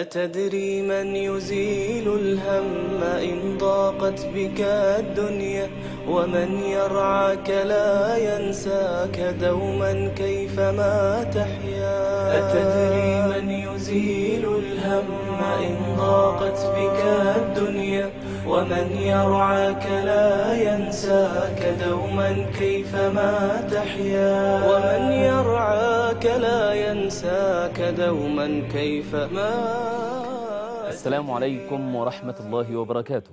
أتدري من يزيل الهم إن ضاقت بك الدنيا ومن يرعاك لا ينساك دوما كيفما تحيا أتدري من يزيل الهم إن ضاقت بك الدنيا ومن يرعاك لا ينساك دوما كيفما تحيا ومن يرعاك ذاك لا ينساك دوما كيف ما السلام عليكم ورحمة الله وبركاته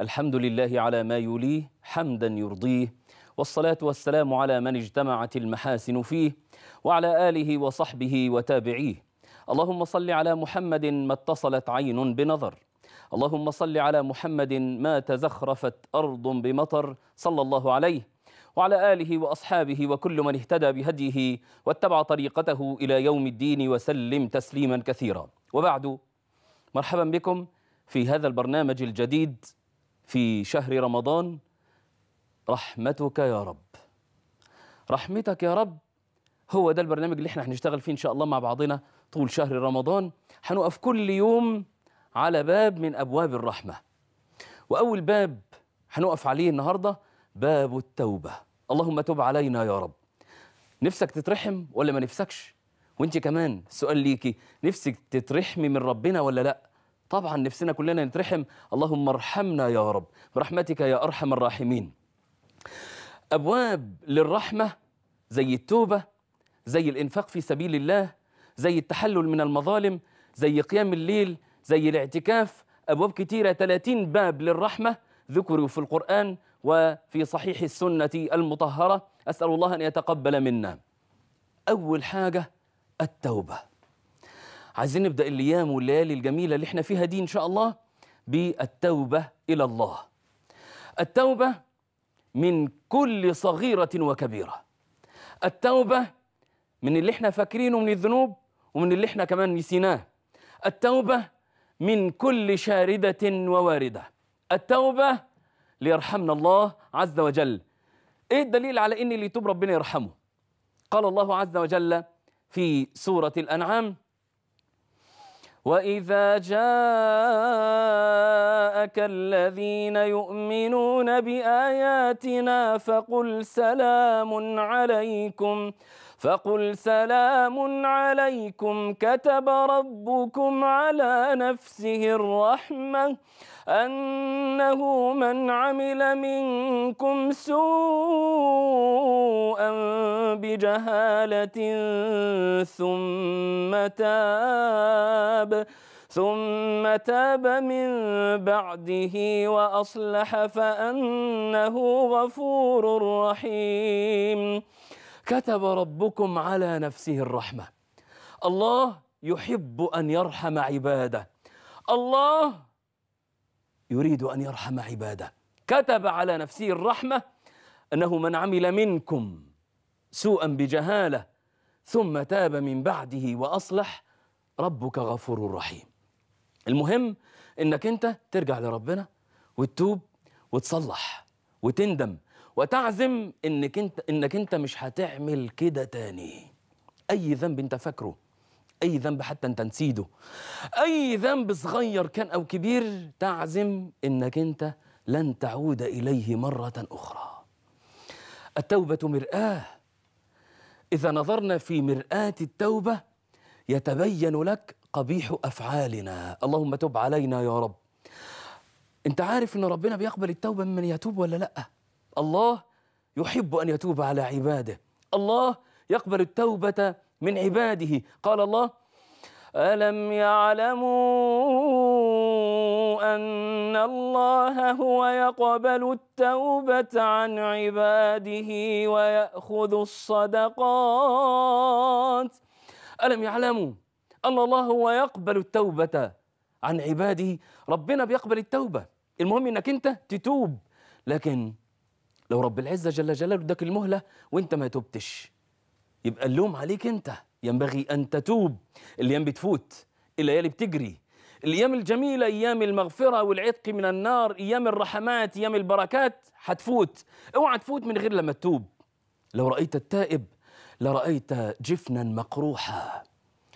الحمد لله على ما يليه حمدا يرضيه والصلاة والسلام على من اجتمعت المحاسن فيه وعلى آله وصحبه وتابعيه اللهم صل على محمد ما اتصلت عين بنظر اللهم صل على محمد ما تزخرفت أرض بمطر صلى الله عليه وعلى آله وأصحابه وكل من اهتدى بهديه واتبع طريقته إلى يوم الدين وسلم تسليما كثيرا وبعد مرحبا بكم في هذا البرنامج الجديد في شهر رمضان رحمتك يا رب رحمتك يا رب هو ده البرنامج اللي احنا هنشتغل فيه ان شاء الله مع بعضنا طول شهر رمضان هنقف كل يوم على باب من ابواب الرحمه واول باب هنقف عليه النهارده باب التوبه اللهم تب علينا يا رب نفسك تترحم ولا ما نفسكش وانت كمان سؤال ليكي نفسك تترحمي من ربنا ولا لا طبعا نفسنا كلنا نترحم اللهم ارحمنا يا رب برحمتك يا ارحم الراحمين ابواب للرحمه زي التوبه زي الانفاق في سبيل الله زي التحلل من المظالم زي قيام الليل زي الاعتكاف ابواب كتيره 30 باب للرحمه ذكروا في القران وفي صحيح السنة المطهرة أسأل الله أن يتقبل منا أول حاجة التوبة عايزين نبدأ الأيام والليالي الجميلة اللي احنا فيها دي إن شاء الله بالتوبة إلى الله التوبة من كل صغيرة وكبيرة التوبة من اللي احنا فاكرينه من الذنوب ومن اللي احنا كمان نسيناه التوبة من كل شاردة وواردة التوبة ليرحمنا الله عز وجل ايه الدليل على ان اللي يتوب ربنا يرحمه قال الله عز وجل في سوره الانعام واذا جاءك الذين يؤمنون باياتنا فقل سلام عليكم فقل سلام عليكم كتب ربكم على نفسه الرحمة أنه من عمل منكم سوءا بجهالة ثم تاب ثم تاب من بعده وأصلح فأنه غفور رحيم كتب ربكم على نفسه الرحمه الله يحب ان يرحم عباده الله يريد ان يرحم عباده كتب على نفسه الرحمه انه من عمل منكم سوءا بجهاله ثم تاب من بعده واصلح ربك غفور رحيم المهم انك انت ترجع لربنا وتتوب وتصلح وتندم وتعزم انك انت انك انت مش هتعمل كده تاني اي ذنب انت فاكره اي ذنب حتى انت نسيده اي ذنب صغير كان او كبير تعزم انك انت لن تعود اليه مره اخرى التوبه مراه اذا نظرنا في مراه التوبه يتبين لك قبيح افعالنا اللهم تب علينا يا رب انت عارف ان ربنا بيقبل التوبه ممن يتوب ولا لا الله يحب ان يتوب على عباده الله يقبل التوبه من عباده قال الله الم يعلموا ان الله هو يقبل التوبه عن عباده وياخذ الصدقات الم يعلموا ان الله هو يقبل التوبه عن عباده ربنا بيقبل التوبه المهم انك انت تتوب لكن لو رب العزه جل جلاله اداك المهله وانت ما تبتش يبقى اللوم عليك انت ينبغي ان تتوب الايام بتفوت الليالي بتجري الايام الجميله ايام المغفره والعتق من النار ايام الرحمات ايام البركات هتفوت اوعى تفوت من غير لما تتوب لو رايت التائب لرايت جفنا مقروحا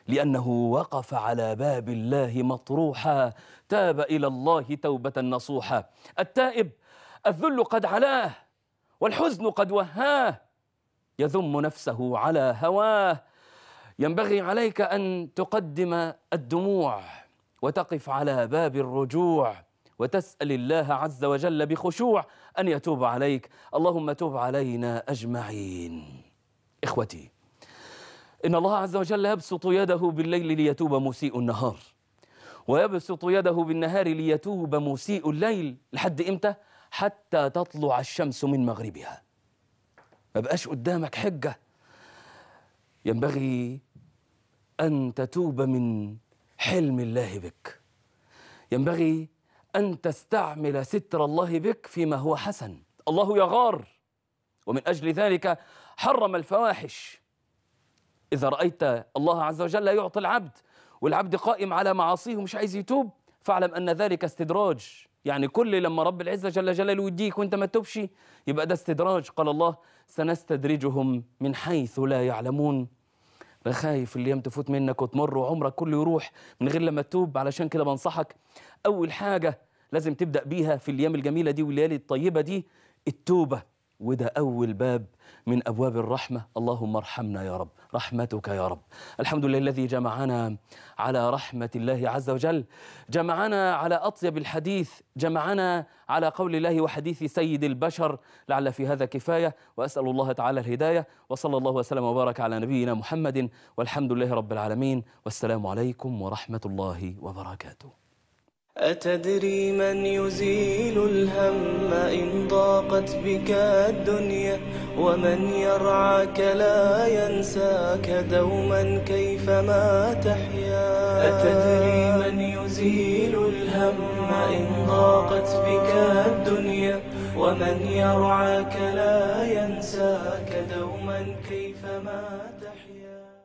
لانه وقف على باب الله مطروحا تاب الى الله توبه نصوحا التائب الذل قد علاه والحزن قد وهاه يذم نفسه على هواه ينبغي عليك ان تقدم الدموع وتقف على باب الرجوع وتسال الله عز وجل بخشوع ان يتوب عليك اللهم تب علينا اجمعين اخوتي ان الله عز وجل يبسط يده بالليل ليتوب مسيء النهار ويبسط يده بالنهار ليتوب مسيء الليل لحد امتى حتى تطلع الشمس من مغربها ما بقاش قدامك حجة ينبغي أن تتوب من حلم الله بك ينبغي أن تستعمل ستر الله بك فيما هو حسن الله يغار ومن أجل ذلك حرم الفواحش إذا رأيت الله عز وجل يعطي العبد والعبد قائم على معاصيه ومش عايز يتوب فاعلم أن ذلك استدراج يعني كل لما رب العزة جل جلاله يديك وانت ما تبش يبقى ده استدراج قال الله سنستدرجهم من حيث لا يعلمون انا خايف الايام تفوت منك وتمر وعمرك كله يروح من غير لما تتوب علشان كده بنصحك اول حاجه لازم تبدا بيها في الايام الجميله دي والليالي الطيبه دي التوبه وده أول باب من أبواب الرحمة اللهم ارحمنا يا رب رحمتك يا رب الحمد لله الذي جمعنا على رحمة الله عز وجل جمعنا على أطيب الحديث جمعنا على قول الله وحديث سيد البشر لعل في هذا كفاية وأسأل الله تعالى الهداية وصلى الله وسلم وبارك على نبينا محمد والحمد لله رب العالمين والسلام عليكم ورحمة الله وبركاته أتدري من يزيل الهم إن ضاقت بك الدنيا ومن يرعاك لا ينساك دوما كيفما تحيا أتدري من يزيل الهم إن ضاقت بك الدنيا ومن يرعاك لا ينساك